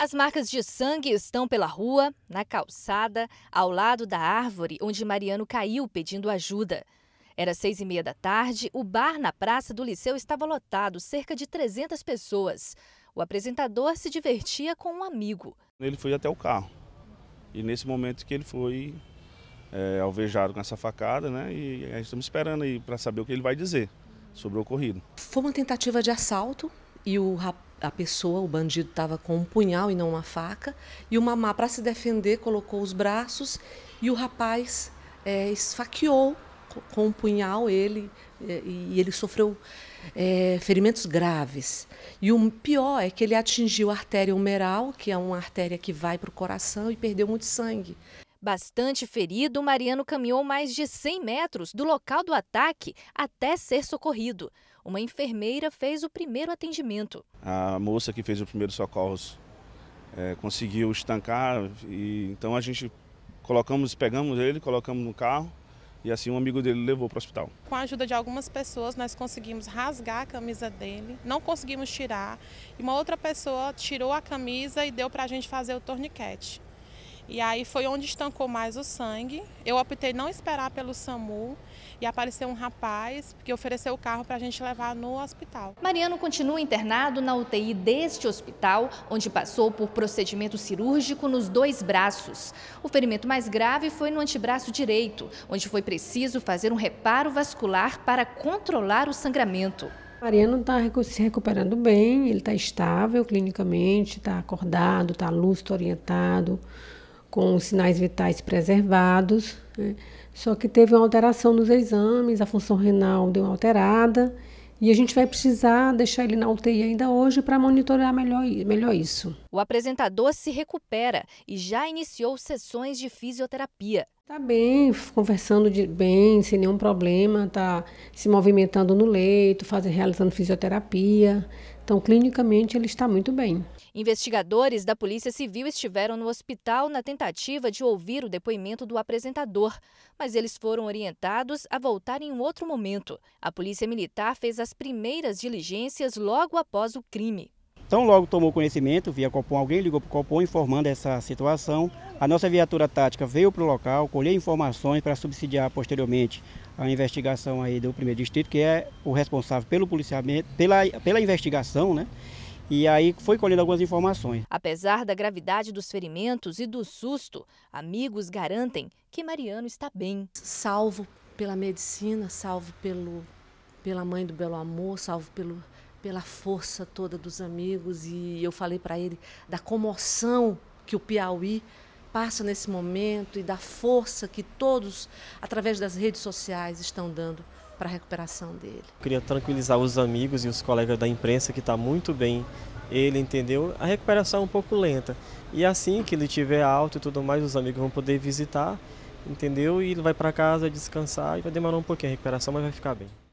As marcas de sangue estão pela rua, na calçada, ao lado da árvore onde Mariano caiu pedindo ajuda. Era seis e meia da tarde, o bar na praça do Liceu estava lotado, cerca de 300 pessoas. O apresentador se divertia com um amigo. Ele foi até o carro. E nesse momento que ele foi é, alvejado com essa facada, né? E a gente estamos esperando aí para saber o que ele vai dizer sobre o ocorrido. Foi uma tentativa de assalto, e o a pessoa, o bandido, estava com um punhal e não uma faca, e o mamá, para se defender, colocou os braços e o rapaz é, esfaqueou com um punhal ele é, e ele sofreu é, ferimentos graves. E o pior é que ele atingiu a artéria humeral, que é uma artéria que vai para o coração, e perdeu muito sangue. Bastante ferido, Mariano caminhou mais de 100 metros do local do ataque até ser socorrido. Uma enfermeira fez o primeiro atendimento. A moça que fez os primeiros socorros é, conseguiu estancar, e, então a gente colocamos, pegamos ele, colocamos no carro e assim um amigo dele levou para o hospital. Com a ajuda de algumas pessoas, nós conseguimos rasgar a camisa dele, não conseguimos tirar, e uma outra pessoa tirou a camisa e deu para a gente fazer o torniquete. E aí foi onde estancou mais o sangue. Eu optei não esperar pelo SAMU e apareceu um rapaz que ofereceu o carro para a gente levar no hospital. Mariano continua internado na UTI deste hospital, onde passou por procedimento cirúrgico nos dois braços. O ferimento mais grave foi no antebraço direito, onde foi preciso fazer um reparo vascular para controlar o sangramento. Mariano está se recuperando bem, ele está estável clinicamente, está acordado, está lúcido, orientado com os sinais vitais preservados, né? só que teve uma alteração nos exames, a função renal deu uma alterada, e a gente vai precisar deixar ele na UTI ainda hoje para monitorar melhor, melhor isso. O apresentador se recupera e já iniciou sessões de fisioterapia. Está bem, conversando de, bem, sem nenhum problema, está se movimentando no leito, fazendo, realizando fisioterapia. Então, clinicamente, ele está muito bem. Investigadores da Polícia Civil estiveram no hospital na tentativa de ouvir o depoimento do apresentador, mas eles foram orientados a voltar em um outro momento. A Polícia Militar fez as primeiras diligências logo após o crime. Então, logo tomou conhecimento via Copom, alguém ligou para o Copom informando essa situação. A nossa viatura tática veio para o local, colheu informações para subsidiar posteriormente a investigação aí do primeiro distrito, que é o responsável pelo policiamento, pela, pela investigação, né? E aí foi colhendo algumas informações. Apesar da gravidade dos ferimentos e do susto, amigos garantem que Mariano está bem. Salvo pela medicina, salvo pelo, pela mãe do Belo Amor, salvo pelo, pela força toda dos amigos. E eu falei para ele da comoção que o Piauí passa nesse momento e da força que todos, através das redes sociais, estão dando para a recuperação dele. Eu queria tranquilizar os amigos e os colegas da imprensa que está muito bem. Ele entendeu a recuperação é um pouco lenta. E assim que ele tiver alto e tudo mais, os amigos vão poder visitar, entendeu? E ele vai para casa descansar e vai demorar um pouquinho a recuperação, mas vai ficar bem.